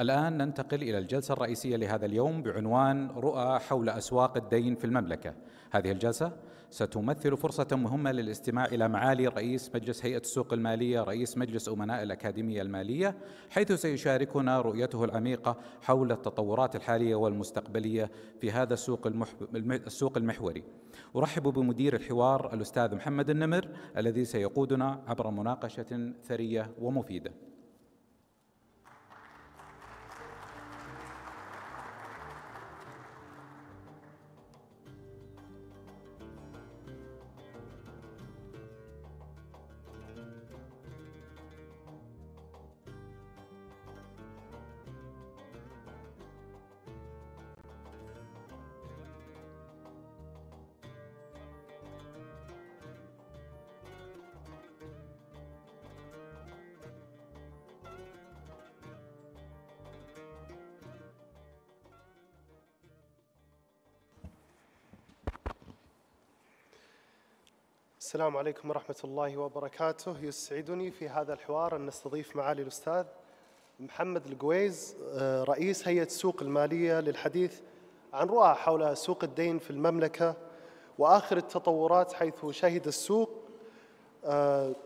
الآن ننتقل إلى الجلسة الرئيسية لهذا اليوم بعنوان رؤى حول أسواق الدين في المملكة. هذه الجلسة ستمثل فرصة مهمة للاستماع إلى معالي رئيس مجلس هيئة السوق المالية، رئيس مجلس أمناء الأكاديمية المالية، حيث سيشاركنا رؤيته العميقة حول التطورات الحالية والمستقبلية في هذا السوق المحب... السوق المحوري. أرحب بمدير الحوار الأستاذ محمد النمر الذي سيقودنا عبر مناقشة ثرية ومفيدة. السلام عليكم ورحمة الله وبركاته يسعدني في هذا الحوار أن نستضيف معالي الأستاذ محمد القويز آه، رئيس هيئة السوق المالية للحديث عن رؤى حول سوق الدين في المملكة وآخر التطورات حيث شهد السوق آه،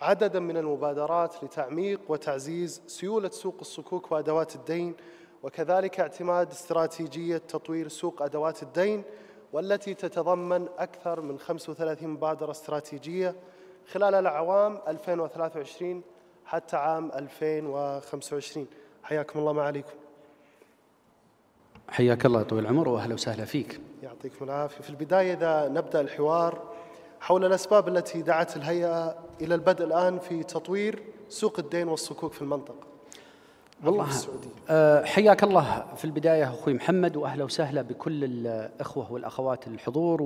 عددا من المبادرات لتعميق وتعزيز سيولة سوق الصكوك وأدوات الدين وكذلك اعتماد استراتيجية تطوير سوق أدوات الدين والتي تتضمن أكثر من 35 مبادرة استراتيجية خلال الأعوام 2023 حتى عام 2025 حياكم الله معاليكم حياك الله طويل العمر وأهلا وسهلا فيك يعطيكم العافية في البداية إذا نبدأ الحوار حول الأسباب التي دعت الهيئة إلى البدء الآن في تطوير سوق الدين والصكوك في المنطقة والله آه، حياك الله في البداية أخوي محمد وأهلا وسهلا بكل الأخوة والأخوات الحضور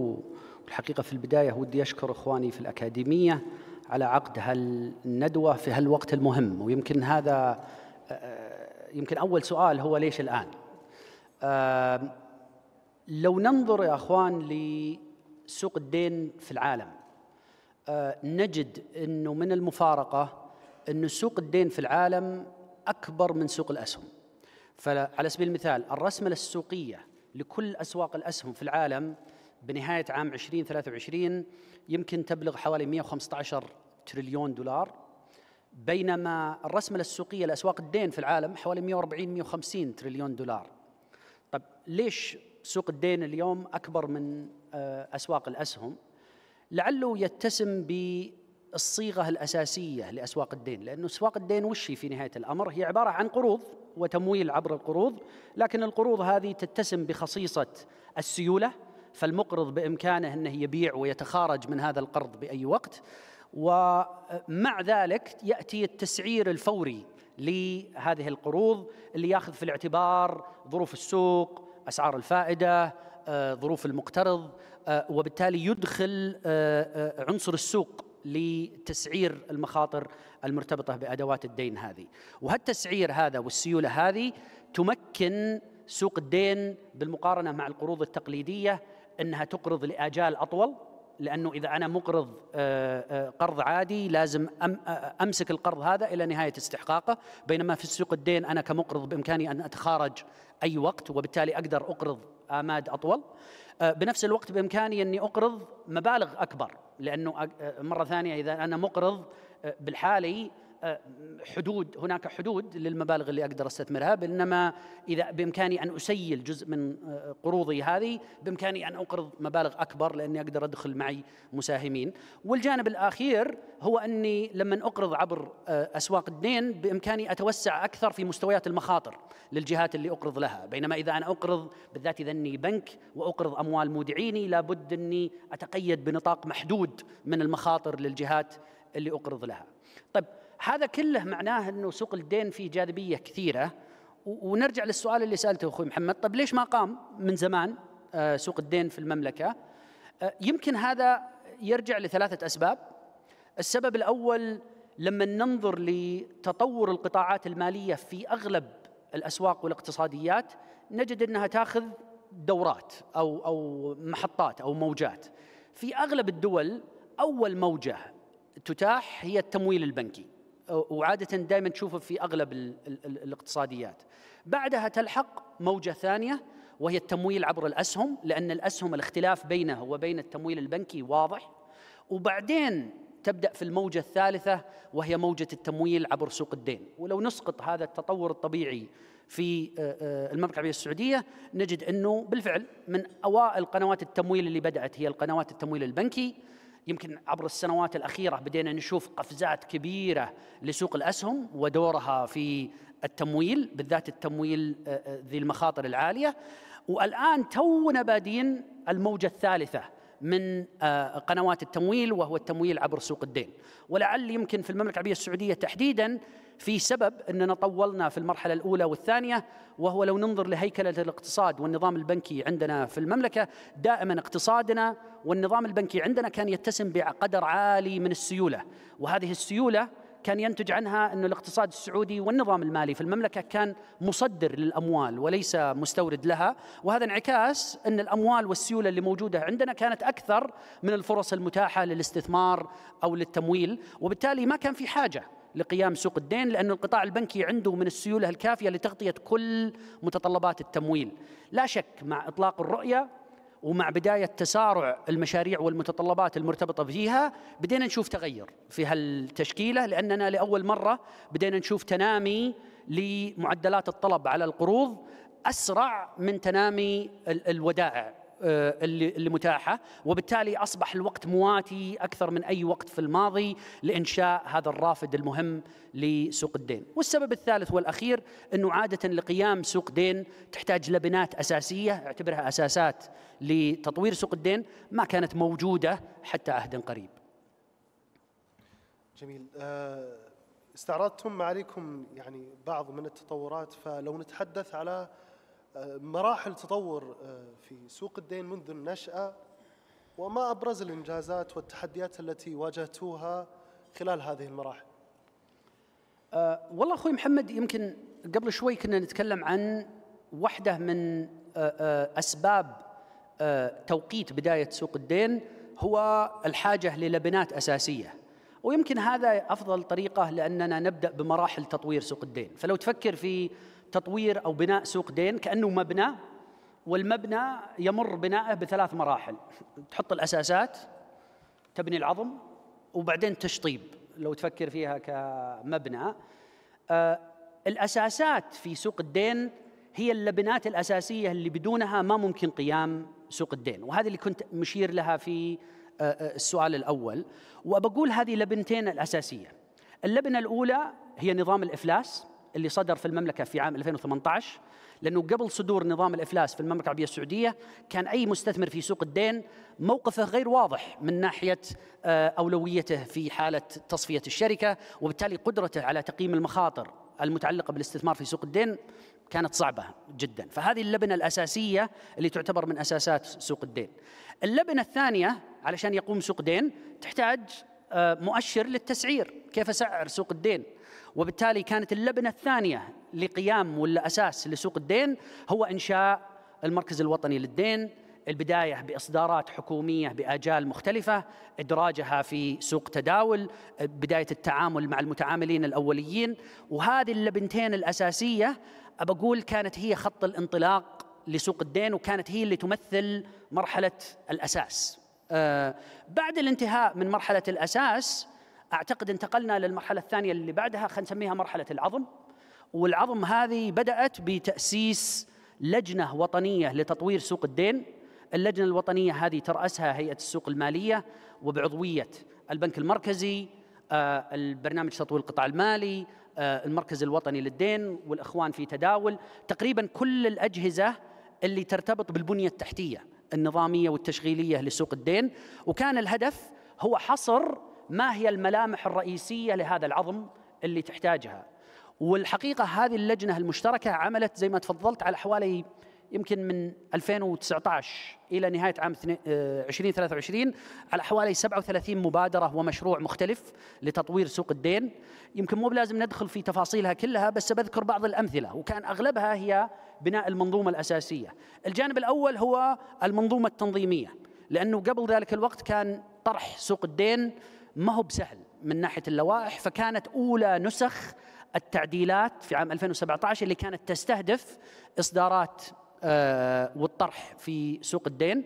والحقيقة في البداية ودي أشكر إخواني في الأكاديمية على عقد هالندوة في هالوقت المهم ويمكن هذا آه، يمكن أول سؤال هو ليش الآن لو ننظر يا أخوان لسوق الدين في العالم آه، نجد أنه من المفارقة أن سوق الدين في العالم أكبر من سوق الأسهم فعلى سبيل المثال الرسملة السوقية لكل أسواق الأسهم في العالم بنهاية عام 2023 يمكن تبلغ حوالي 115 تريليون دولار بينما الرسملة السوقية لأسواق الدين في العالم حوالي 140 150 تريليون دولار طب ليش سوق الدين اليوم أكبر من آه، أسواق الأسهم لعله يتسم ب الصيغه الاساسيه لاسواق الدين لانه اسواق الدين وش في نهايه الامر هي عباره عن قروض وتمويل عبر القروض لكن القروض هذه تتسم بخصيصه السيوله فالمقرض بامكانه انه يبيع ويتخارج من هذا القرض باي وقت ومع ذلك ياتي التسعير الفوري لهذه القروض اللي ياخذ في الاعتبار ظروف السوق اسعار الفائده آه، ظروف المقترض آه، وبالتالي يدخل آه، عنصر السوق لتسعير المخاطر المرتبطه بادوات الدين هذه، وهالتسعير هذا والسيوله هذه تمكن سوق الدين بالمقارنه مع القروض التقليديه انها تقرض لاجال اطول لانه اذا انا مقرض آه، آه، قرض عادي لازم آه، امسك القرض هذا الى نهايه استحقاقه بينما في السوق الدين انا كمقرض بامكاني ان اتخارج اي وقت وبالتالي اقدر اقرض آماد أطول آه، بنفس الوقت بإمكاني أني أقرض مبالغ أكبر لأنه آه، مرة ثانية إذا أنا مقرض آه، بالحالي حدود هناك حدود للمبالغ اللي اقدر استثمرها بينما اذا بامكاني ان اسيل جزء من آه، قروضي هذه بامكاني ان اقرض مبالغ اكبر لاني اقدر ادخل معي مساهمين والجانب الاخير هو اني لما اقرض عبر آه، اسواق الدين بامكاني اتوسع اكثر في مستويات المخاطر للجهات اللي اقرض لها بينما اذا انا اقرض بالذات اذا اني بنك واقرض اموال مودعيني لابد اني اتقيد بنطاق محدود من المخاطر للجهات اللي اقرض لها طيب هذا كله معناه انه سوق الدين فيه جاذبيه كثيره ونرجع للسؤال اللي سالته اخوي محمد طيب ليش ما قام من زمان آه، سوق الدين في المملكه آه، يمكن هذا يرجع لثلاثه اسباب السبب الاول لما ننظر لتطور القطاعات الماليه في اغلب الاسواق والاقتصاديات نجد انها تاخذ دورات او او محطات او موجات في اغلب الدول اول موجه تتاح هي التمويل البنكي وعادة دائما تشوفه في أغلب الاقتصاديات بعدها تلحق موجة ثانية وهي التمويل عبر الأسهم لأن الأسهم الاختلاف بينها وبين التمويل البنكي واضح وبعدين تبدأ في الموجة الثالثة وهي موجة التمويل عبر سوق الدين ولو نسقط هذا التطور الطبيعي في آه، آه، المملكة العربية السعودية نجد أنه بالفعل من أوائل قنوات التمويل اللي بدأت هي القنوات التمويل البنكي يمكن عبر السنوات الاخيره بدينا نشوف قفزات كبيره لسوق الاسهم ودورها في التمويل بالذات التمويل آه، آه، ذي المخاطر العاليه والان تونا بادين الموجه الثالثه من آه، قنوات التمويل وهو التمويل عبر سوق الدين ولعل يمكن في المملكه العربيه السعوديه تحديدا في سبب أننا طولنا في المرحلة الأولى والثانية وهو لو ننظر لهيكلة الاقتصاد والنظام البنكي عندنا في المملكة دائما اقتصادنا والنظام البنكي عندنا كان يتسم بقدر عالي من السيولة وهذه السيولة كان ينتج عنها أن الاقتصاد السعودي والنظام المالي في المملكة كان مصدر للأموال وليس مستورد لها وهذا انعكاس أن الأموال والسيولة اللي موجودة عندنا كانت أكثر من الفرص المتاحة للاستثمار أو للتمويل وبالتالي ما كان في حاجة لقيام سوق الدين لأن القطاع البنكي عنده من السيولة الكافية لتغطية كل متطلبات التمويل لا شك مع إطلاق الرؤية ومع بداية تسارع المشاريع والمتطلبات المرتبطة فيها بدينا نشوف تغير في هالتشكيلة لأننا لأول مرة بدينا نشوف تنامي لمعدلات الطلب على القروض أسرع من تنامي الودائع آه، اللي اللي متاحه وبالتالي اصبح الوقت مواتي اكثر من اي وقت في الماضي لانشاء هذا الرافد المهم لسوق الدين والسبب الثالث والاخير انه عاده لقيام سوق دين تحتاج لبنات اساسيه اعتبرها اساسات لتطوير سوق الدين ما كانت موجوده حتى عهد قريب جميل آه، استعرضتم عليكم يعني بعض من التطورات فلو نتحدث على مراحل تطور آه، في سوق الدين منذ النشأة وما أبرز الإنجازات والتحديات التي واجهتوها خلال هذه المراحل أه والله أخوي محمد يمكن قبل شوي كنا نتكلم عن واحدة من آه، آه، أسباب توقيت بداية سوق الدين هو الحاجة للبنات أساسية ويمكن هذا أفضل طريقة لأننا نبدأ بمراحل تطوير سوق الدين فلو تفكر في تطوير أو بناء سوق دين كأنه مبنى والمبنى يمر بناءه بثلاث مراحل تحط الأساسات تبني العظم وبعدين تشطيب لو تفكر فيها كمبنى آه، الأساسات في سوق الدين هي اللبنات الأساسية اللي بدونها ما ممكن قيام سوق الدين وهذه اللي كنت مشير لها في آه، آه، السؤال الأول وبقول هذه لبنتين الأساسية اللبنة الأولى هي نظام الإفلاس اللي صدر في المملكه في عام 2018 لانه قبل صدور نظام الافلاس في المملكه العربيه السعوديه كان اي مستثمر في سوق الدين موقفه غير واضح من ناحيه آه، اولويته في حاله تصفيه الشركه وبالتالي قدرته على تقييم المخاطر المتعلقه بالاستثمار في سوق الدين كانت صعبه جدا فهذه اللبنه الاساسيه اللي تعتبر من اساسات سوق الدين اللبنه الثانيه علشان يقوم سوق دين تحتاج آه، مؤشر للتسعير كيف سعر سوق الدين وبالتالي كانت اللبنة الثانية لقيام ولا أساس لسوق الدين هو إنشاء المركز الوطني للدين البداية بإصدارات حكومية بآجال مختلفة إدراجها في سوق تداول بداية التعامل مع المتعاملين الأوليين وهذه اللبنتين الأساسية أقول كانت هي خط الانطلاق لسوق الدين وكانت هي اللي تمثل مرحلة الأساس آه، بعد الانتهاء من مرحلة الأساس اعتقد انتقلنا للمرحله الثانيه اللي بعدها خلينا نسميها مرحله العظم والعظم هذه بدات بتاسيس لجنه وطنيه لتطوير سوق الدين اللجنه الوطنيه هذه تراسها هيئه السوق الماليه وبعضويه البنك المركزي آه، البرنامج تطوير القطاع المالي آه، المركز الوطني للدين والاخوان في تداول تقريبا كل الاجهزه اللي ترتبط بالبنيه التحتيه النظاميه والتشغيليه لسوق الدين وكان الهدف هو حصر ما هي الملامح الرئيسيه لهذا العظم اللي تحتاجها والحقيقه هذه اللجنه المشتركه عملت زي ما تفضلت على حوالي يمكن من 2019 الى نهايه عام 2023 آه، على حوالي 37 مبادره ومشروع مختلف لتطوير سوق الدين يمكن مو بلازم ندخل في تفاصيلها كلها بس بذكر بعض الامثله وكان اغلبها هي بناء المنظومه الاساسيه الجانب الاول هو المنظومه التنظيميه لانه قبل ذلك الوقت كان طرح سوق الدين ما هو بسهل من ناحيه اللوائح فكانت اولى نسخ التعديلات في عام 2017 اللي كانت تستهدف اصدارات آه، والطرح في سوق الدين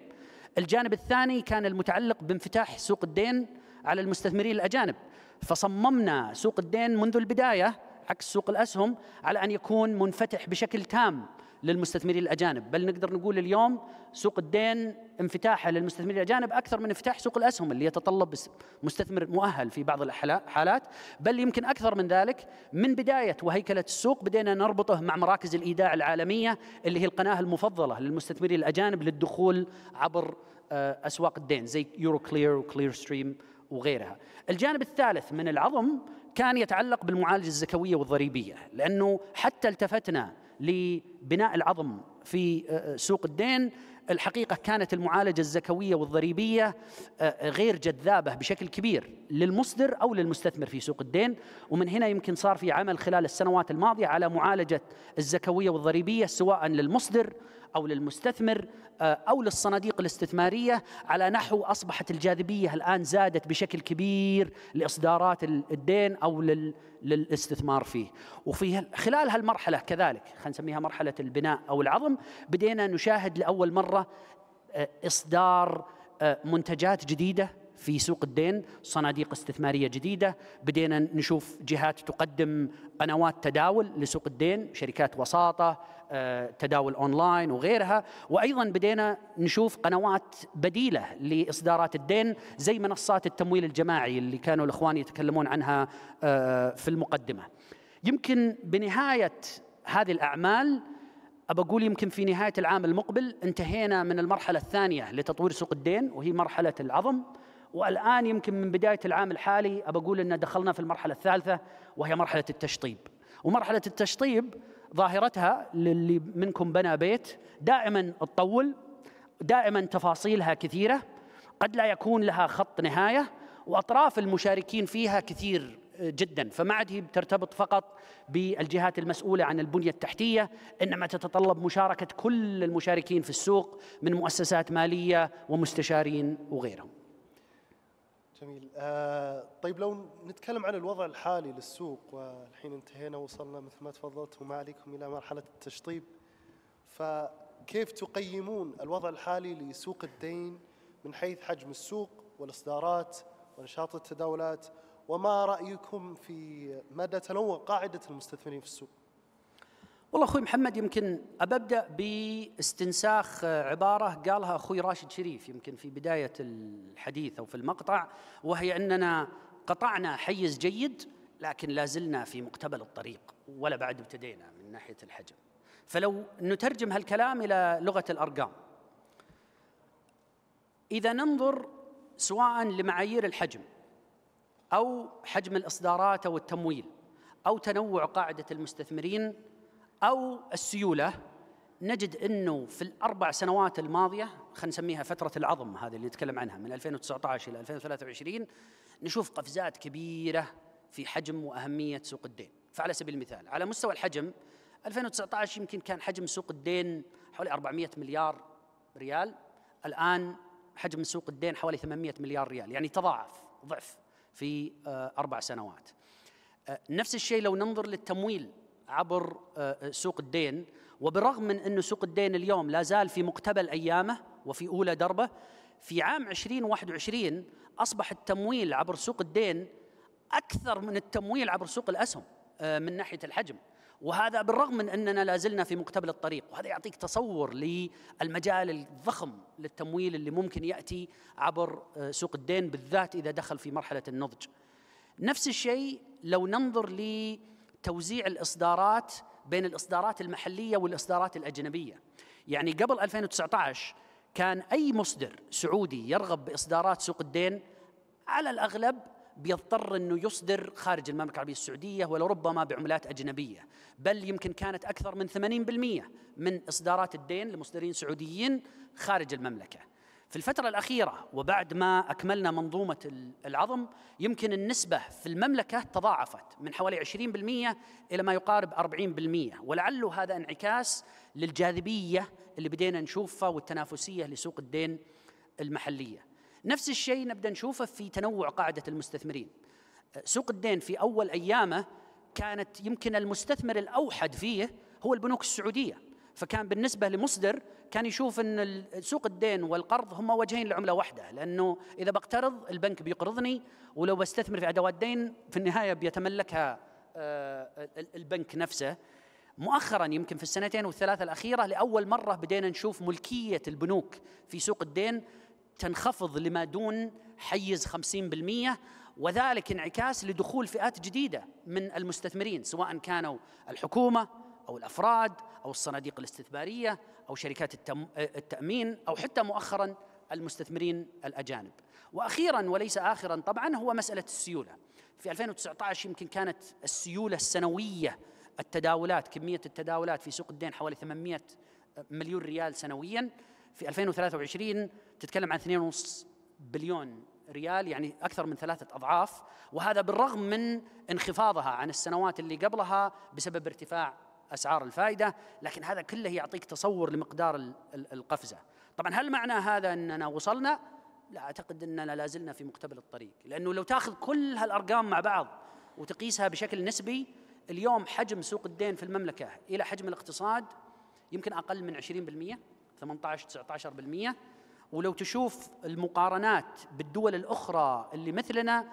الجانب الثاني كان المتعلق بانفتاح سوق الدين على المستثمرين الاجانب فصممنا سوق الدين منذ البدايه عكس سوق الاسهم على ان يكون منفتح بشكل تام للمستثمرين الأجانب بل نقدر نقول اليوم سوق الدين انفتاحه للمستثمرين الأجانب أكثر من انفتاح سوق الأسهم اللي يتطلب مستثمر مؤهل في بعض الحالات بل يمكن أكثر من ذلك من بداية وهيكلة السوق بدينا نربطه مع مراكز الإيداع العالمية اللي هي القناة المفضلة للمستثمرين الأجانب للدخول عبر آه، أسواق الدين زي يورو كلير وكلير ستريم وغيرها الجانب الثالث من العظم كان يتعلق بالمعالجه الزكويه والضريبيه لانه حتى التفتنا لبناء العظم في آه، آه، سوق الدين الحقيقة كانت المعالجة الزكوية والضريبية آه، غير جذابة بشكل كبير للمصدر أو للمستثمر في سوق الدين ومن هنا يمكن صار في عمل خلال السنوات الماضية على معالجة الزكوية والضريبية سواء للمصدر أو للمستثمر آه، أو للصناديق الاستثمارية على نحو أصبحت الجاذبية الآن زادت بشكل كبير لإصدارات الدين أو للاستثمار فيه وفي خلال هالمرحلة كذلك خلينا نسميها مرحلة البناء أو العظم بدينا نشاهد لأول مرة آه، إصدار آه، منتجات جديدة في سوق الدين صناديق استثماريه جديده بدينا نشوف جهات تقدم قنوات تداول لسوق الدين شركات وساطه آه، تداول اونلاين وغيرها وايضا بدينا نشوف قنوات بديله لاصدارات الدين زي منصات التمويل الجماعي اللي كانوا الاخوان يتكلمون عنها آه، في المقدمه يمكن بنهايه هذه الاعمال أبى أقول يمكن في نهاية العام المقبل انتهينا من المرحلة الثانية لتطوير سوق الدين وهي مرحلة العظم والآن يمكن من بداية العام الحالي أبى أقول أن دخلنا في المرحلة الثالثة وهي مرحلة التشطيب ومرحلة التشطيب ظاهرتها للي منكم بنى بيت دائما تطول دائما تفاصيلها كثيرة قد لا يكون لها خط نهاية وأطراف المشاركين فيها كثير جدا فما عاد هي بترتبط فقط بالجهات المسؤوله عن البنيه التحتيه انما تتطلب مشاركه كل المشاركين في السوق من مؤسسات ماليه ومستشارين وغيرهم جميل آه طيب لو نتكلم عن الوضع الحالي للسوق والحين انتهينا وصلنا مثل ما تفضلت وما عليكم إلى مرحلة التشطيب فكيف تقيمون الوضع الحالي لسوق الدين من حيث حجم السوق والإصدارات ونشاط التداولات وما رأيكم في مدى تنوع قاعدة المستثمرين في السوق؟ والله اخوي محمد يمكن ابدا باستنساخ آه، عباره قالها اخوي راشد شريف يمكن في بدايه الحديث او في المقطع وهي اننا قطعنا حيز جيد لكن لا زلنا في مقتبل الطريق ولا بعد ابتدينا من ناحيه الحجم فلو نترجم هالكلام الى لغه الارقام اذا ننظر سواء لمعايير الحجم او حجم الاصدارات او التمويل او تنوع قاعده المستثمرين أو السيولة نجد أنه في الأربع سنوات الماضية خلينا نسميها فترة العظم هذه اللي نتكلم عنها من 2019 إلى 2023 نشوف قفزات كبيرة في حجم وأهمية سوق الدين فعلى سبيل المثال على مستوى الحجم 2019 يمكن كان حجم سوق الدين حوالي 400 مليار ريال الآن حجم سوق الدين حوالي 800 مليار ريال يعني تضاعف ضعف في آه، أربع سنوات آه، نفس الشيء لو ننظر للتمويل عبر آه، سوق الدين وبالرغم من أن سوق الدين اليوم لا زال في مقتبل أيامه وفي أولى دربه في عام 2021 أصبح التمويل عبر سوق الدين أكثر من التمويل عبر سوق الأسهم آه، من ناحية الحجم وهذا بالرغم من أننا لا زلنا في مقتبل الطريق وهذا يعطيك تصور للمجال الضخم للتمويل اللي ممكن يأتي عبر آه، سوق الدين بالذات إذا دخل في مرحلة النضج نفس الشيء لو ننظر لي توزيع الاصدارات بين الاصدارات المحليه والاصدارات الاجنبيه. يعني قبل 2019 كان اي مصدر سعودي يرغب باصدارات سوق الدين على الاغلب بيضطر انه يصدر خارج المملكه العربيه السعوديه ولربما بعملات اجنبيه، بل يمكن كانت اكثر من 80% من اصدارات الدين لمصدرين سعوديين خارج المملكه. في الفترة الأخيرة وبعد ما أكملنا منظومة العظم يمكن النسبة في المملكة تضاعفت من حوالي 20% إلى ما يقارب 40% ولعله هذا انعكاس للجاذبية اللي بدينا نشوفها والتنافسية لسوق الدين المحلية نفس الشيء نبدأ نشوفه في تنوع قاعدة المستثمرين سوق الدين في أول أيامه كانت يمكن المستثمر الأوحد فيه هو البنوك السعودية فكان بالنسبة لمصدر كان يشوف ان سوق الدين والقرض هما وجهين لعمله واحده لانه اذا بقترض البنك بيقرضني ولو بستثمر في ادوات دين في النهايه بيتملكها آه، البنك نفسه مؤخرا يمكن في السنتين والثلاثه الاخيره لاول مره بدينا نشوف ملكيه البنوك في سوق الدين تنخفض لما دون حيز 50% وذلك انعكاس لدخول فئات جديده من المستثمرين سواء كانوا الحكومه أو الأفراد أو الصناديق الاستثمارية أو شركات التأمين أو حتى مؤخرا المستثمرين الأجانب وأخيرا وليس آخرا طبعا هو مسألة السيولة في 2019 يمكن كانت السيولة السنوية التداولات كمية التداولات في سوق الدين حوالي 800 مليون ريال سنويا في 2023 تتكلم عن 2.5 بليون ريال يعني أكثر من ثلاثة أضعاف وهذا بالرغم من انخفاضها عن السنوات اللي قبلها بسبب ارتفاع اسعار الفائده لكن هذا كله يعطيك تصور لمقدار القفزه طبعا هل معنى هذا اننا وصلنا لا اعتقد اننا لا زلنا في مقتبل الطريق لانه لو تاخذ كل هالارقام مع بعض وتقيسها بشكل نسبي اليوم حجم سوق الدين في المملكه الى حجم الاقتصاد يمكن اقل من 20% 18 19% ولو تشوف المقارنات بالدول الاخرى اللي مثلنا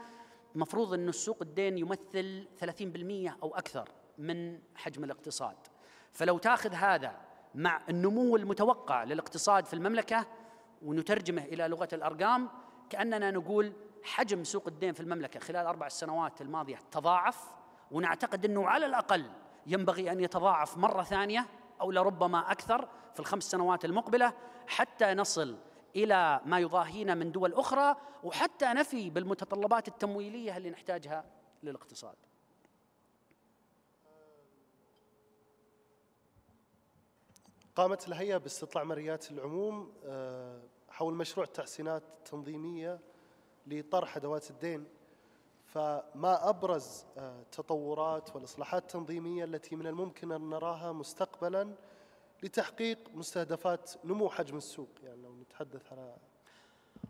مفروض انه السوق الدين يمثل 30% او اكثر من حجم الاقتصاد فلو تاخذ هذا مع النمو المتوقع للاقتصاد في المملكه ونترجمه الى لغه الارقام كاننا نقول حجم سوق الدين في المملكه خلال اربع سنوات الماضيه تضاعف ونعتقد انه على الاقل ينبغي ان يتضاعف مره ثانيه او لربما اكثر في الخمس سنوات المقبله حتى نصل الى ما يضاهينا من دول اخرى وحتى نفي بالمتطلبات التمويليه اللي نحتاجها للاقتصاد قامت الهيئة باستطلاع مرئيات العموم آه، حول مشروع تحسينات تنظيمية لطرح أدوات الدين فما أبرز التطورات آه، والإصلاحات التنظيمية التي من الممكن أن نراها مستقبلا لتحقيق مستهدفات نمو حجم السوق يعني لو نتحدث على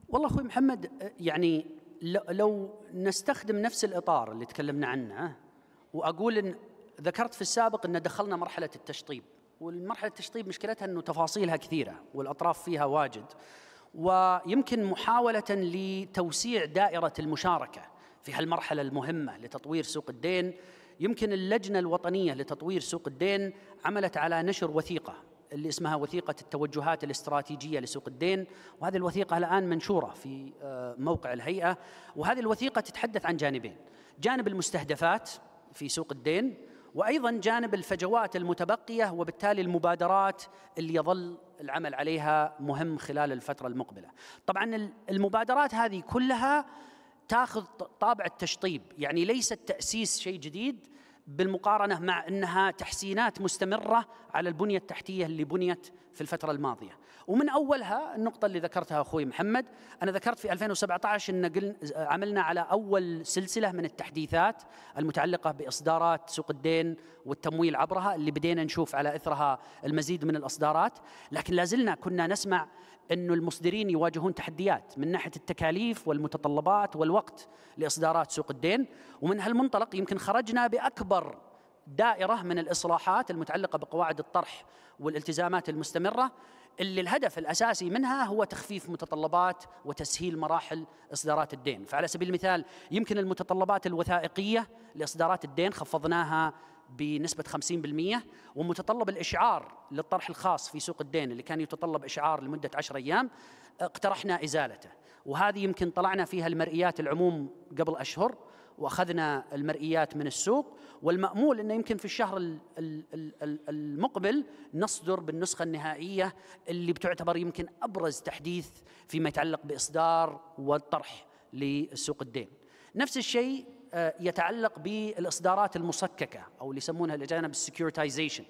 والله أخوي محمد آه، يعني لو نستخدم نفس الإطار اللي تكلمنا عنه وأقول إن ذكرت في السابق أن دخلنا مرحلة التشطيب والمرحلة التشطيب مشكلتها أنه تفاصيلها كثيرة والأطراف فيها واجد ويمكن محاولة لتوسيع دائرة المشاركة في هالمرحلة المهمة لتطوير سوق الدين يمكن اللجنة الوطنية لتطوير سوق الدين عملت على نشر وثيقة اللي اسمها وثيقة التوجهات الاستراتيجية لسوق الدين وهذه الوثيقة الآن منشورة في آه، موقع الهيئة وهذه الوثيقة تتحدث عن جانبين جانب المستهدفات في سوق الدين وايضا جانب الفجوات المتبقيه وبالتالي المبادرات اللي يظل العمل عليها مهم خلال الفتره المقبله. طبعا المبادرات هذه كلها تاخذ طابع التشطيب، يعني ليس التاسيس شيء جديد بالمقارنه مع انها تحسينات مستمره على البنيه التحتيه اللي بنيت في الفتره الماضيه. ومن اولها النقطه اللي ذكرتها اخوي محمد انا ذكرت في 2017 ان قلنا عملنا على اول سلسله من التحديثات المتعلقه باصدارات سوق الدين والتمويل عبرها اللي بدينا نشوف على اثرها المزيد من الاصدارات لكن لازلنا كنا نسمع أن المصدرين يواجهون تحديات من ناحية التكاليف والمتطلبات والوقت لإصدارات سوق الدين ومن هالمنطلق يمكن خرجنا بأكبر دائرة من الإصلاحات المتعلقة بقواعد الطرح والالتزامات المستمرة اللي الهدف الاساسي منها هو تخفيف متطلبات وتسهيل مراحل اصدارات الدين، فعلى سبيل المثال يمكن المتطلبات الوثائقيه لاصدارات الدين خفضناها بنسبة 50% ومتطلب الإشعار للطرح الخاص في سوق الدين اللي كان يتطلب إشعار لمدة 10 أيام اقترحنا إزالته وهذه يمكن طلعنا فيها المرئيات العموم قبل أشهر واخذنا المرئيات من السوق والمامول انه يمكن في الشهر المقبل نصدر بالنسخه النهائيه اللي بتعتبر يمكن ابرز تحديث فيما يتعلق باصدار والطرح لسوق الدين. نفس الشيء آه، يتعلق بالاصدارات المسككه او اللي يسمونها الاجانب السكيورتايزيشن.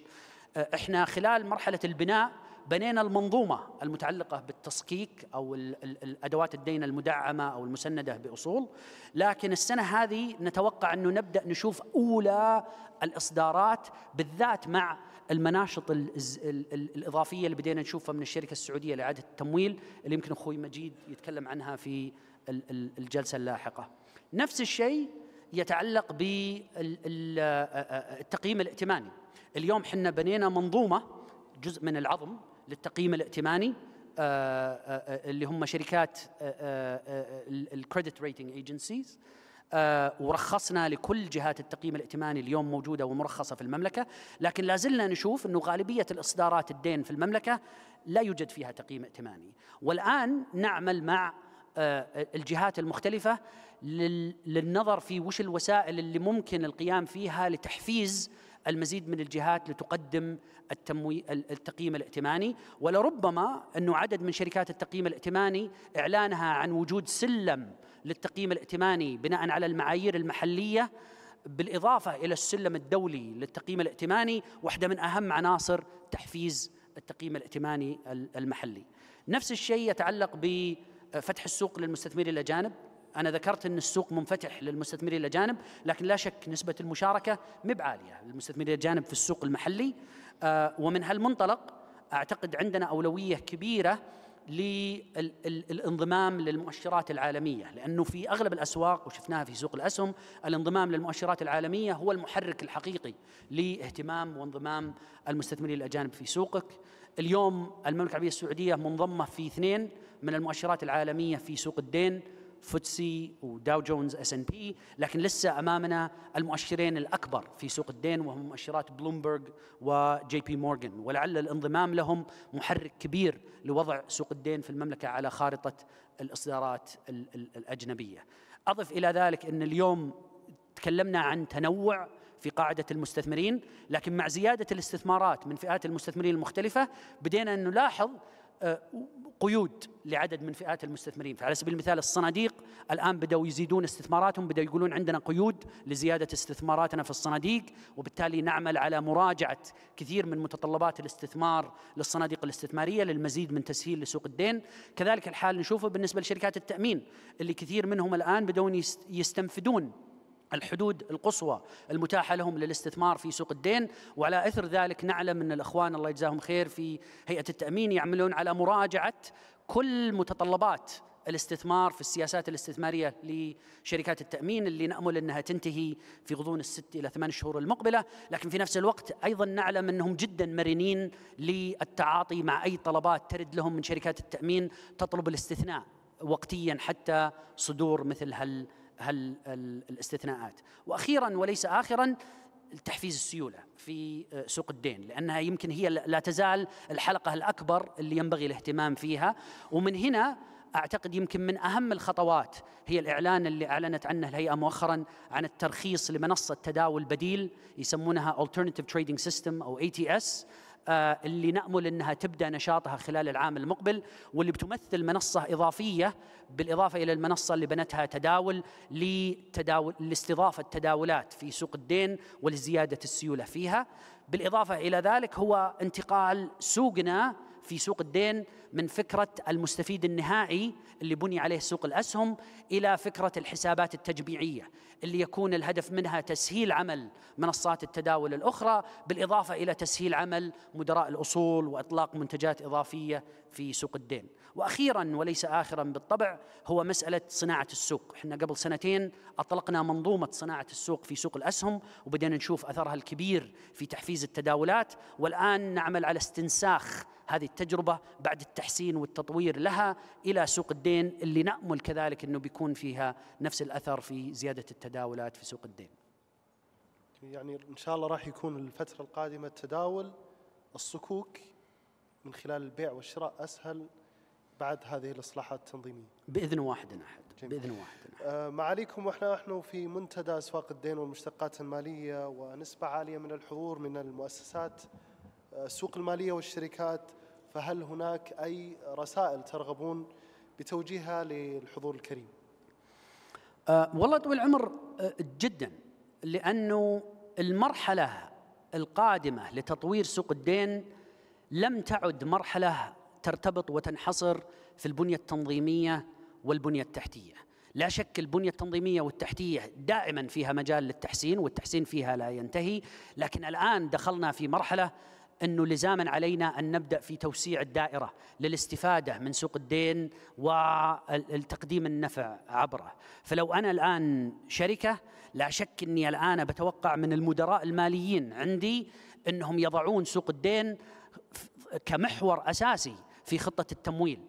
آه، احنا خلال مرحله البناء بنينا المنظومه المتعلقه بالتصكيك او الادوات الدين المدعمه او المسنده باصول لكن السنه هذه نتوقع انه نبدا نشوف اولى الاصدارات بالذات مع المناشط الاضافيه اللي بدينا نشوفها من الشركه السعوديه لاعاده التمويل اللي يمكن اخوي مجيد يتكلم عنها في الجلسه اللاحقه. نفس الشيء يتعلق بالتقييم الائتماني. اليوم حنا بنينا منظومه جزء من العظم للتقييم الائتماني آه، آه، آه، اللي هم شركات الكريدت ريتنج ايجنسيز ورخصنا لكل جهات التقييم الائتماني اليوم موجوده ومرخصه في المملكه، لكن لا زلنا نشوف انه غالبيه الاصدارات الدين في المملكه لا يوجد فيها تقييم ائتماني، والان نعمل مع الجهات المختلفه للنظر في وش الوسائل اللي ممكن القيام فيها لتحفيز المزيد من الجهات لتقدم التموي التقييم الائتماني ولربما أنه عدد من شركات التقييم الائتماني إعلانها عن وجود سلم للتقييم الائتماني بناء على المعايير المحلية بالإضافة إلى السلم الدولي للتقييم الائتماني واحدة من أهم عناصر تحفيز التقييم الائتماني المحلي نفس الشيء يتعلق بفتح السوق للمستثمرين الأجانب أنا ذكرت أن السوق منفتح للمستثمرين الأجانب لكن لا شك نسبة المشاركة مب عالية للمستثمرين الأجانب في السوق المحلي آه، ومن هالمنطلق أعتقد عندنا أولوية كبيرة للانضمام للمؤشرات العالمية لأنه في أغلب الأسواق وشفناها في سوق الأسهم الانضمام للمؤشرات العالمية هو المحرك الحقيقي لاهتمام وانضمام المستثمرين الأجانب في سوقك اليوم المملكة العربية السعودية منضمة في اثنين من المؤشرات العالمية في سوق الدين فوتسي وداو جونز اس ان بي لكن لسه امامنا المؤشرين الاكبر في سوق الدين وهم مؤشرات بلومبرج وجي بي مورغان ولعل الانضمام لهم محرك كبير لوضع سوق الدين في المملكه على خارطه الاصدارات الاجنبيه. اضف الى ذلك ان اليوم تكلمنا عن تنوع في قاعدة المستثمرين لكن مع زيادة الاستثمارات من فئات المستثمرين المختلفة بدينا أن نلاحظ آه، قيود لعدد من فئات المستثمرين فعلى سبيل المثال الصناديق الآن بدأوا يزيدون استثماراتهم بدأوا يقولون عندنا قيود لزيادة استثماراتنا في الصناديق وبالتالي نعمل على مراجعة كثير من متطلبات الاستثمار للصناديق الاستثمارية للمزيد من تسهيل لسوق الدين كذلك الحال نشوفه بالنسبة لشركات التأمين اللي كثير منهم الآن بدأوا يستنفدون الحدود القصوى المتاحة لهم للاستثمار في سوق الدين وعلى أثر ذلك نعلم أن الأخوان الله يجزاهم خير في هيئة التأمين يعملون على مراجعة كل متطلبات الاستثمار في السياسات الاستثمارية لشركات التأمين اللي نأمل أنها تنتهي في غضون الست إلى ثمان شهور المقبلة لكن في نفس الوقت أيضا نعلم أنهم جدا مرنين للتعاطي مع أي طلبات ترد لهم من شركات التأمين تطلب الاستثناء وقتيا حتى صدور مثل هال هالاستثناءات واخيرا وليس اخرا تحفيز السيوله في آه، سوق الدين لانها يمكن هي لا تزال الحلقه الاكبر اللي ينبغي الاهتمام فيها ومن هنا اعتقد يمكن من اهم الخطوات هي الاعلان اللي اعلنت عنه الهيئه مؤخرا عن الترخيص لمنصه تداول بديل يسمونها Alternative Trading System او ATS آه، اللي نامل انها تبدا نشاطها خلال العام المقبل واللي بتمثل منصه اضافيه بالاضافه الى المنصه اللي بنتها تداول لتداول لاستضافه تداولات في سوق الدين ولزياده السيوله فيها بالاضافه الى ذلك هو انتقال سوقنا في سوق الدين من فكره المستفيد النهائي اللي بني عليه سوق الاسهم الى فكره الحسابات التجميعيه اللي يكون الهدف منها تسهيل عمل منصات التداول الاخرى بالاضافه الى تسهيل عمل مدراء الاصول واطلاق منتجات اضافيه في سوق الدين. واخيرا وليس اخرا بالطبع هو مساله صناعه السوق، احنا قبل سنتين اطلقنا منظومه صناعه السوق في سوق الاسهم وبدينا نشوف اثرها الكبير في تحفيز التداولات والان نعمل على استنساخ هذه التجربه بعد التحسين والتطوير لها الى سوق الدين اللي نامل كذلك انه بيكون فيها نفس الاثر في زياده التداولات في سوق الدين. يعني ان شاء الله راح يكون الفتره القادمه التداول الصكوك من خلال البيع والشراء اسهل بعد هذه الإصلاحات التنظيمية؟ بإذن واحد أحد جميل. بإذن واحد أحد آه معاليكم وإحنا نحن في منتدى أسواق الدين والمشتقات المالية ونسبة عالية من الحضور من المؤسسات آه، السوق المالية والشركات فهل هناك أي رسائل ترغبون بتوجيهها للحضور الكريم؟ أه والله طويل العمر آه، جدا لأنه المرحلة القادمة لتطوير سوق الدين لم تعد مرحلة ترتبط وتنحصر في البنيه التنظيميه والبنيه التحتيه لا شك البنية التنظيمية والتحتية دائما فيها مجال للتحسين والتحسين فيها لا ينتهي لكن الآن دخلنا في مرحلة أنه لزاما علينا أن نبدأ في توسيع الدائرة للاستفادة من سوق الدين والتقديم النفع عبره فلو أنا الآن شركة لا شك أني الآن بتوقع من المدراء الماليين عندي أنهم يضعون سوق الدين كمحور أساسي في خطة التمويل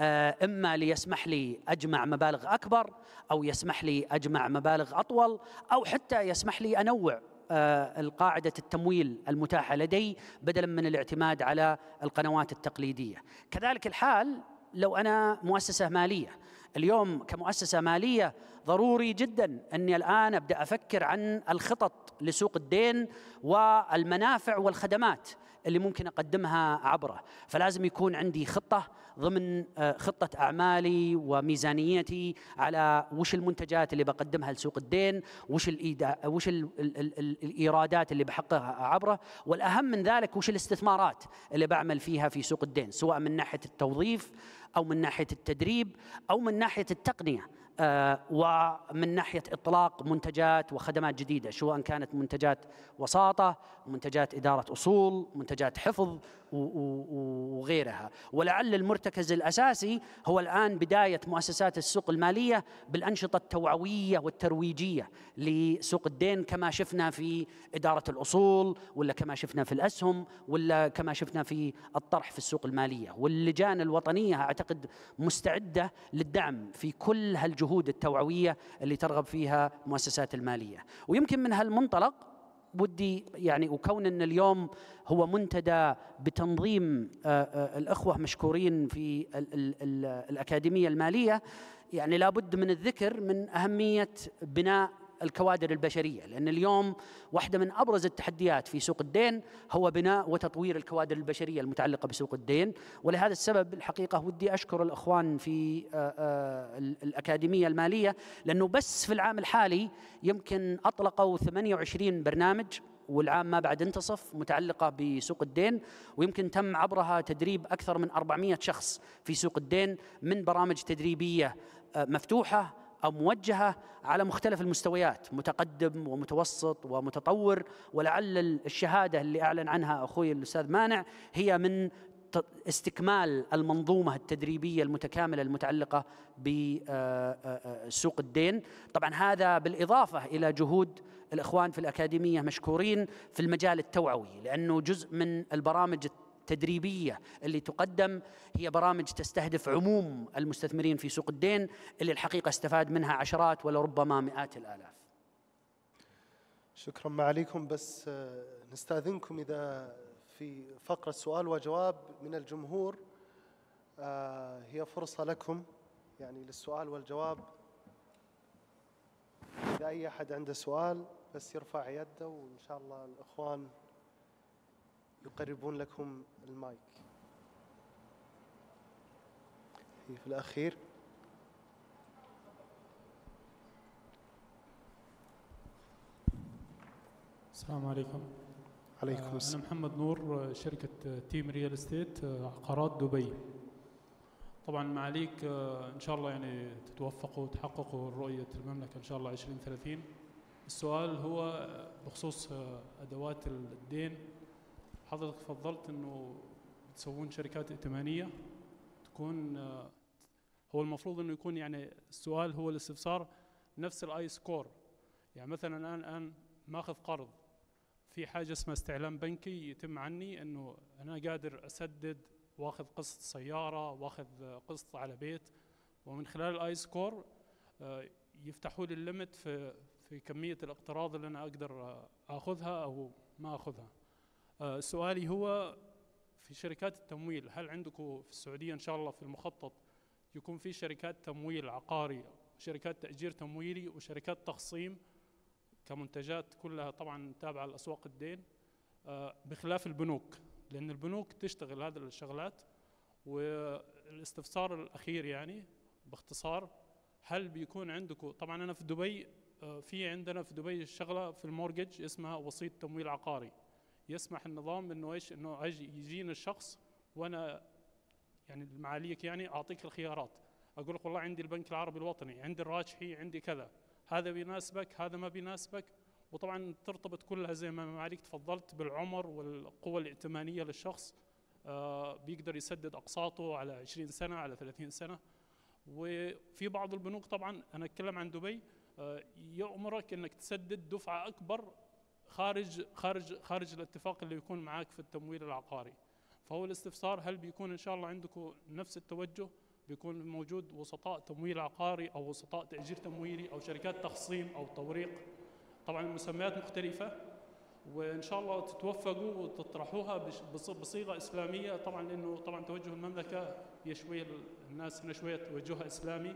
آه، إما ليسمح لي أجمع مبالغ أكبر أو يسمح لي أجمع مبالغ أطول أو حتى يسمح لي أنوع آه، القاعدة التمويل المتاحة لدي بدلا من الاعتماد على القنوات التقليدية كذلك الحال لو أنا مؤسسة مالية اليوم كمؤسسة مالية ضروري جدا أني الآن أبدأ أفكر عن الخطط لسوق الدين والمنافع والخدمات اللي ممكن اقدمها عبره فلازم يكون عندي خطه ضمن آه، خطه اعمالي وميزانيتي على وش المنتجات اللي بقدمها لسوق الدين وش الإيدا وش ال ال ال الايرادات اللي بحققها عبره والاهم من ذلك وش الاستثمارات اللي بعمل فيها في سوق الدين سواء من ناحيه التوظيف او من ناحيه التدريب او من ناحيه التقنيه آه، ومن ناحيه اطلاق منتجات وخدمات جديده سواء كانت منتجات وساطه منتجات اداره اصول منتجات حفظ وغيرها ولعل المرتكز الأساسي هو الآن بداية مؤسسات السوق المالية بالأنشطة التوعوية والترويجية لسوق الدين كما شفنا في إدارة الأصول ولا كما شفنا في الأسهم ولا كما شفنا في الطرح في السوق المالية واللجان الوطنية أعتقد مستعدة للدعم في كل هالجهود التوعوية اللي ترغب فيها مؤسسات المالية ويمكن من هالمنطلق ودي يعني وكون ان اليوم هو منتدى بتنظيم آه، آه، الاخوه مشكورين في الاكاديميه الماليه يعني لابد من الذكر من اهميه بناء الكوادر البشريه لان اليوم واحده من ابرز التحديات في سوق الدين هو بناء وتطوير الكوادر البشريه المتعلقه بسوق الدين ولهذا السبب الحقيقه ودي اشكر الاخوان في آه، آه، الاكاديميه الماليه لانه بس في العام الحالي يمكن اطلقوا 28 برنامج والعام ما بعد انتصف متعلقة بسوق الدين ويمكن تم عبرها تدريب أكثر من 400 شخص في سوق الدين من برامج تدريبية آه، مفتوحة أو موجهة على مختلف المستويات متقدم ومتوسط ومتطور ولعل الشهادة اللي أعلن عنها أخوي الأستاذ مانع هي من استكمال المنظومة التدريبية المتكاملة المتعلقة بسوق آه، آه، آه، الدين طبعا هذا بالإضافة إلى جهود الإخوان في الأكاديمية مشكورين في المجال التوعوي لأنه جزء من البرامج التدريبية اللي تقدم هي برامج تستهدف عموم المستثمرين في سوق الدين اللي الحقيقه استفاد منها عشرات ولربما مئات الالاف. شكرا معاليكم بس آه، نستاذنكم اذا في فقره سؤال وجواب من الجمهور آه، هي فرصه لكم يعني للسؤال والجواب إذا أي أحد عنده سؤال بس يرفع يده وإن شاء الله الإخوان يقربون لكم المايك في الأخير السلام عليكم عليكم السلام أنا محمد نور شركة تيم ريال استيت عقارات دبي طبعا معاليك ان شاء الله يعني تتوفقوا وتحققوا رؤيه المملكه ان شاء الله 2030 السؤال هو بخصوص ادوات الدين حضرتك فضلت انه تسوون شركات ائتمانيه تكون آه، هو المفروض انه يكون يعني السؤال هو الاستفسار نفس الاي سكور يعني مثلا انا الان ماخذ قرض في حاجه اسمها استعلام بنكي يتم عني انه انا قادر اسدد واخذ قسط سياره واخذ قسط على بيت ومن خلال الاي سكور آه، يفتحوا لي الليمت في في كميه الاقتراض اللي انا اقدر آه، اخذها او ما اخذها آه، سؤالي هو في شركات التمويل هل عندكم في السعودية إن شاء الله في المخطط يكون في شركات تمويل عقاري شركات تأجير تمويلي وشركات تخصيم كمنتجات كلها طبعا تابعة لأسواق الدين آه، بخلاف البنوك لأن البنوك تشتغل هذه الشغلات والاستفسار الأخير يعني باختصار هل بيكون عندكم طبعا أنا في دبي آه، في عندنا في دبي شغلة في المورجج اسمها وسيط تمويل عقاري يسمح النظام انه ايش انه اجي يجيني الشخص وانا يعني المعاليك يعني اعطيك الخيارات اقول لك والله عندي البنك العربي الوطني عندي الراجحي عندي كذا هذا بيناسبك هذا ما بيناسبك وطبعا ترتبط كلها زي ما معاليك تفضلت بالعمر والقوة الائتمانية للشخص آه بيقدر يسدد أقساطه على 20 سنة على 30 سنة وفي بعض البنوك طبعا أنا أتكلم عن دبي آه يأمرك أنك تسدد دفعة أكبر خارج خارج خارج الاتفاق اللي يكون معاك في التمويل العقاري فهو الاستفسار هل بيكون ان شاء الله عندكم نفس التوجه بيكون موجود وسطاء تمويل عقاري او وسطاء تاجير تمويلي او شركات تخصيم او توريق طبعا المسميات مختلفه وان شاء الله تتوفقوا وتطرحوها بصيغه اسلاميه طبعا لانه طبعا توجه المملكه هي شويه الناس هنا شويه توجهها اسلامي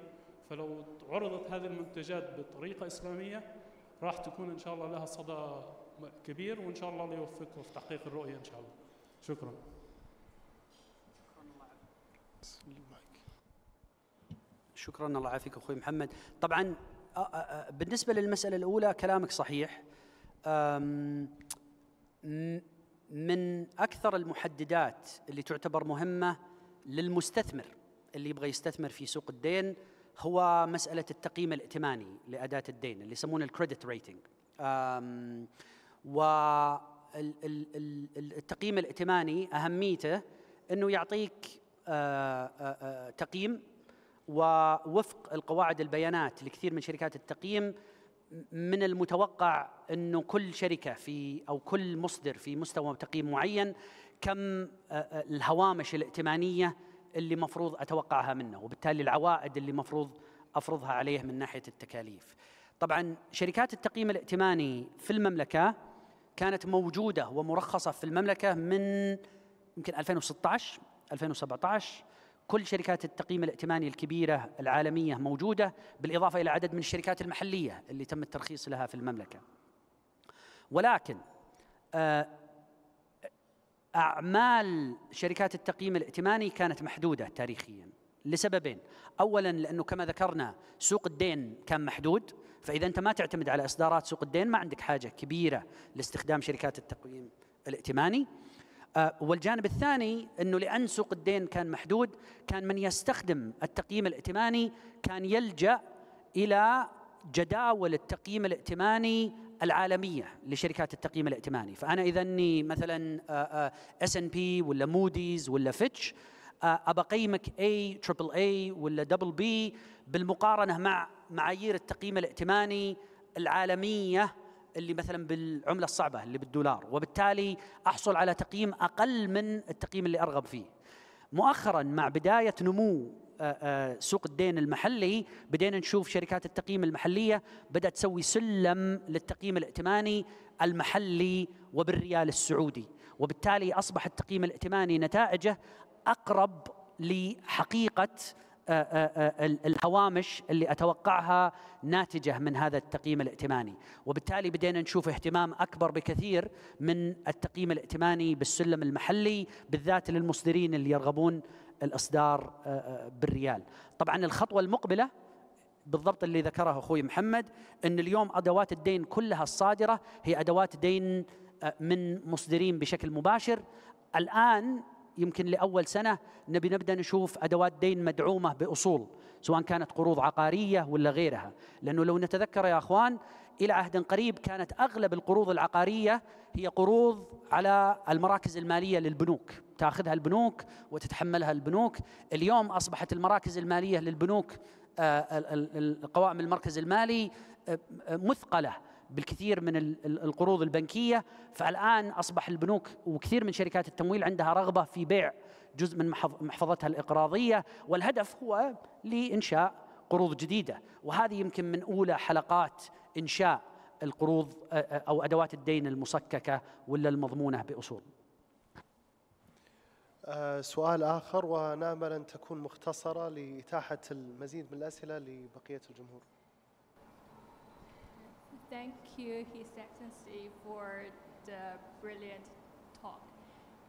فلو عرضت هذه المنتجات بطريقه اسلاميه راح تكون ان شاء الله لها صدى كبير وان شاء الله الله يوفقكم في تحقيق الرؤيه ان شاء الله شكرا شكرا الله يعافيك اخوي محمد طبعا بالنسبه للمساله الاولى كلامك صحيح من اكثر المحددات اللي تعتبر مهمه للمستثمر اللي يبغى يستثمر في سوق الدين هو مساله التقييم الائتماني لاداه الدين اللي يسمونه الكريدت ريتنج والتقييم الائتماني اهميته انه يعطيك آه، آه، آه، تقييم ووفق القواعد البيانات لكثير من شركات التقييم من المتوقع انه كل شركه في او كل مصدر في مستوى تقييم معين كم الهوامش الائتمانيه اللي مفروض اتوقعها منه وبالتالي العوائد اللي مفروض افرضها عليه من ناحيه التكاليف. طبعا شركات التقييم الائتماني في المملكه كانت موجودة ومرخصة في المملكة من يمكن 2016 2017 كل شركات التقييم الائتماني الكبيرة العالمية موجودة بالإضافة إلى عدد من الشركات المحلية اللي تم الترخيص لها في المملكة ولكن آه، أعمال شركات التقييم الائتماني كانت محدودة تاريخيا لسببين أولا لأنه كما ذكرنا سوق الدين كان محدود فإذا أنت ما تعتمد على إصدارات سوق الدين ما عندك حاجة كبيرة لاستخدام شركات التقويم الائتماني آه، والجانب الثاني أنه لأن سوق الدين كان محدود كان من يستخدم التقييم الائتماني كان يلجأ إلى جداول التقييم الائتماني العالمية لشركات التقييم الائتماني فأنا إذا أني مثلا اس ان بي ولا موديز ولا فيتش آه، أبقيمك اي تريبل اي ولا دبل بي بالمقارنه مع معايير التقييم الائتماني العالميه اللي مثلا بالعمله الصعبه اللي بالدولار وبالتالي احصل على تقييم اقل من التقييم اللي ارغب فيه مؤخرا مع بدايه نمو آه، آه، سوق الدين المحلي بدينا نشوف شركات التقييم المحلية بدأت تسوي سلم للتقييم الائتماني المحلي وبالريال السعودي وبالتالي أصبح التقييم الائتماني نتائجه أقرب لحقيقة آه، آه، آه، الهوامش اللي اتوقعها ناتجه من هذا التقييم الائتماني، وبالتالي بدينا نشوف اهتمام اكبر بكثير من التقييم الائتماني بالسلم المحلي بالذات للمصدرين اللي يرغبون الاصدار بالريال. طبعا الخطوه المقبله بالضبط اللي ذكره اخوي محمد ان اليوم ادوات الدين كلها الصادره هي ادوات دين من مصدرين بشكل مباشر الان يمكن لأول سنة نبي نبدأ نشوف أدوات دين مدعومة بأصول سواء كانت قروض عقارية ولا غيرها لأنه لو نتذكر يا أخوان إلى عهد قريب كانت أغلب القروض العقارية هي قروض على المراكز المالية للبنوك تأخذها البنوك وتتحملها البنوك اليوم أصبحت المراكز المالية للبنوك آه، قوائم المركز المالي آه، آه، مثقله بالكثير من القروض البنكيه فالان اصبح البنوك وكثير من شركات التمويل عندها رغبه في بيع جزء من محفظتها الاقراضيه والهدف هو لانشاء قروض جديده وهذه يمكن من اولى حلقات انشاء القروض او ادوات الدين المسككه ولا المضمونه باصول سؤال آخر ونأمل أن تكون مختصرة لإتاحة المزيد من الأسئلة لبقية الجمهور Thank you, His Excellency, for the brilliant talk.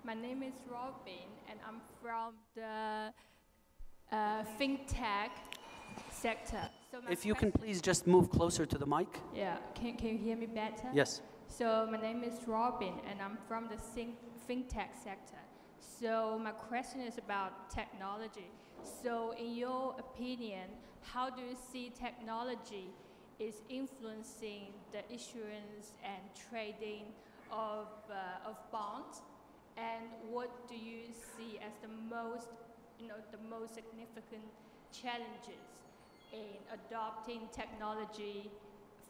My name is Robin, and I'm from the uh, fintech sector. So if you can please just move closer to the mic. Yeah, can, can you hear me better? Yes. So my name is Robin, and I'm from the fintech sector. So my question is about technology. So in your opinion, how do you see technology is influencing the issuance and trading of, uh, of bonds? And what do you see as the most, you know, the most significant challenges in adopting technology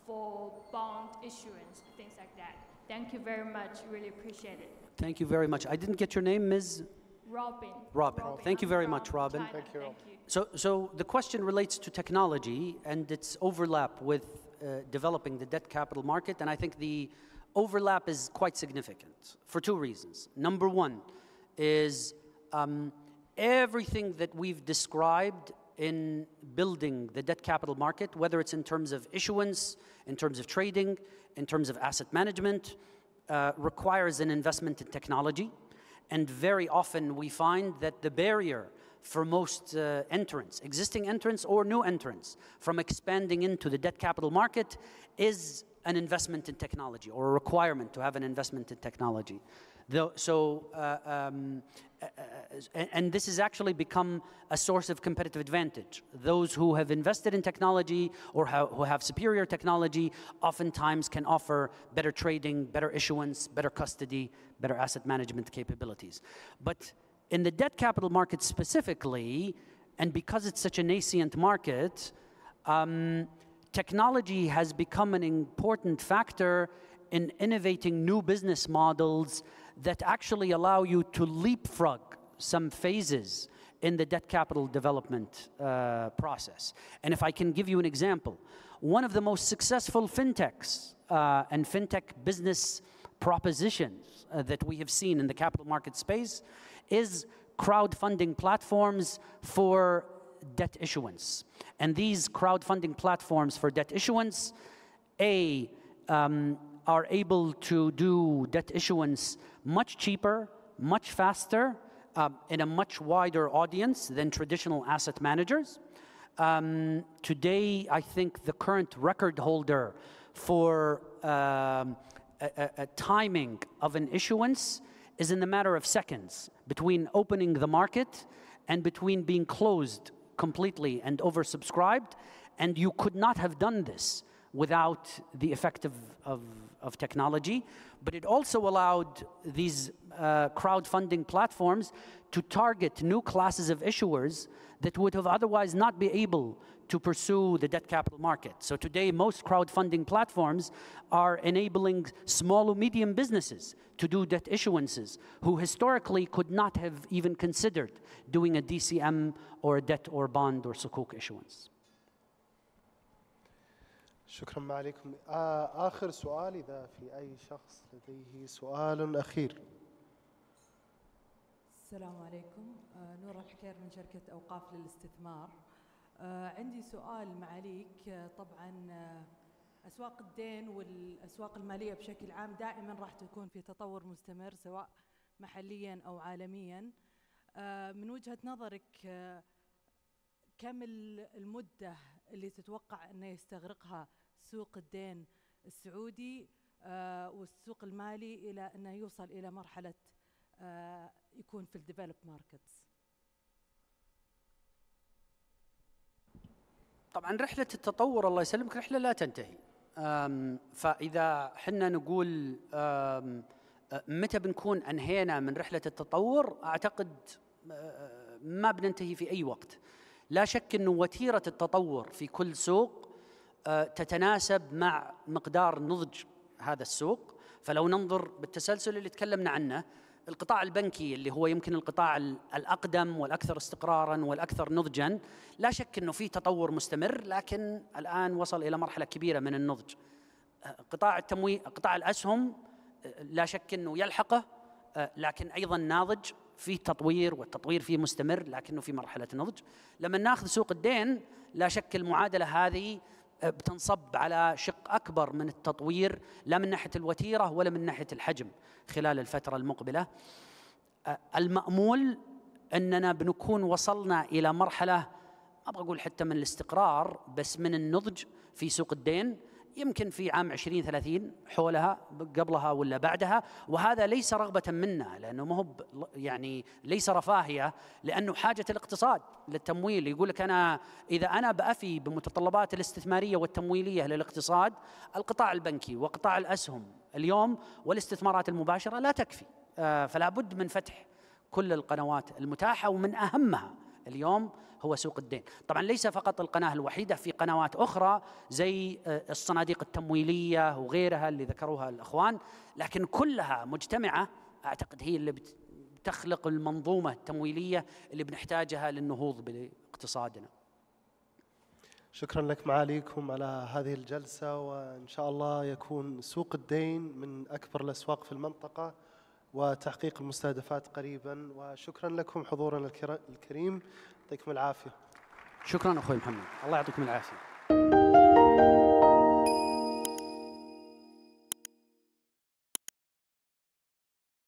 for bond issuance, things like that? Thank you very much. Really appreciate it. Thank you very much. I didn't get your name, Ms. Robin. Robin. Robin. Thank you very much, Robin. China. Thank you. So, so the question relates to technology and its overlap with uh, developing the debt capital market, and I think the overlap is quite significant for two reasons. Number one is um, everything that we've described in building the debt capital market, whether it's in terms of issuance, in terms of trading, in terms of asset management, uh, requires an investment in technology. And very often we find that the barrier for most uh, entrants, existing entrants or new entrants, from expanding into the debt capital market is an investment in technology or a requirement to have an investment in technology. The, so uh, um, uh, uh, uh, and this has actually become a source of competitive advantage. Those who have invested in technology or who have superior technology oftentimes can offer better trading, better issuance, better custody, better asset management capabilities. But in the debt capital market specifically, and because it's such a nascent market, um, technology has become an important factor in innovating new business models that actually allow you to leapfrog some phases in the debt capital development uh, process. And if I can give you an example, one of the most successful fintechs uh, and fintech business propositions uh, that we have seen in the capital market space is crowdfunding platforms for debt issuance. And these crowdfunding platforms for debt issuance, A, um, are able to do debt issuance much cheaper, much faster, uh, in a much wider audience than traditional asset managers. Um, today, I think the current record holder for um, a, a, timing of an issuance is in the matter of seconds between opening the market and between being closed completely and oversubscribed. And you could not have done this without the effect of, of of technology, but it also allowed these uh, crowdfunding platforms to target new classes of issuers that would have otherwise not been able to pursue the debt capital market. So today, most crowdfunding platforms are enabling small or medium businesses to do debt issuances who historically could not have even considered doing a DCM or a debt or bond or sukuk issuance. شكرا ما عليكم آخر سؤال إذا في أي شخص لديه سؤال أخير السلام عليكم نور الحكير من شركة أوقاف للاستثمار عندي سؤال معاليك طبعا أسواق الدين والأسواق المالية بشكل عام دائما راح تكون في تطور مستمر سواء محليا أو عالميا من وجهة نظرك كم المدة اللي تتوقع أن يستغرقها سوق الدين السعودي آه، والسوق المالي إلى أنه يوصل إلى مرحلة آه، يكون في الديفلوب ماركتس طبعا رحلة التطور الله يسلمك رحلة لا تنتهي فإذا حنا نقول آه، متى بنكون أنهينا من رحلة التطور أعتقد ما بننتهي في أي وقت لا شك أن وتيرة التطور في كل سوق آه، تتناسب مع مقدار نضج هذا السوق فلو ننظر بالتسلسل اللي تكلمنا عنه القطاع البنكي اللي هو يمكن القطاع الأقدم والأكثر استقرارا والأكثر نضجا لا شك أنه في تطور مستمر لكن الآن وصل إلى مرحلة كبيرة من النضج آه، قطاع التمويل قطاع الأسهم آه، لا شك أنه يلحقه لكن أيضا ناضج في تطوير والتطوير فيه مستمر لكنه في مرحله نضج لما ناخذ سوق الدين لا شك المعادله هذه آه، بتنصب على شق اكبر من التطوير لا من ناحيه الوتيره ولا من ناحيه الحجم خلال الفتره المقبله آه، المامول اننا بنكون وصلنا الى مرحله ما ابغى اقول حتى من الاستقرار بس من النضج في سوق الدين يمكن في عام 20 30 حولها قبلها ولا بعدها وهذا ليس رغبة منا لأنه ما هو يعني ليس رفاهية لأنه حاجة الاقتصاد للتمويل يقول لك أنا إذا أنا بأفي بمتطلبات الاستثمارية والتمويلية للاقتصاد القطاع البنكي وقطاع الأسهم اليوم والاستثمارات المباشرة لا تكفي آه، فلا بد من فتح كل القنوات المتاحة ومن أهمها اليوم هو سوق الدين طبعا ليس فقط القناة الوحيدة في قنوات أخرى زي آه، الصناديق التمويلية وغيرها اللي ذكروها الأخوان لكن كلها مجتمعة أعتقد هي اللي بتخلق المنظومة التمويلية اللي بنحتاجها للنهوض باقتصادنا شكرا لك معاليكم على هذه الجلسة وإن شاء الله يكون سوق الدين من أكبر الأسواق في المنطقة وتحقيق المستهدفات قريبا وشكرا لكم حضورنا الكريم يعطيكم العافيه شكرا اخوي محمد الله يعطيكم العافيه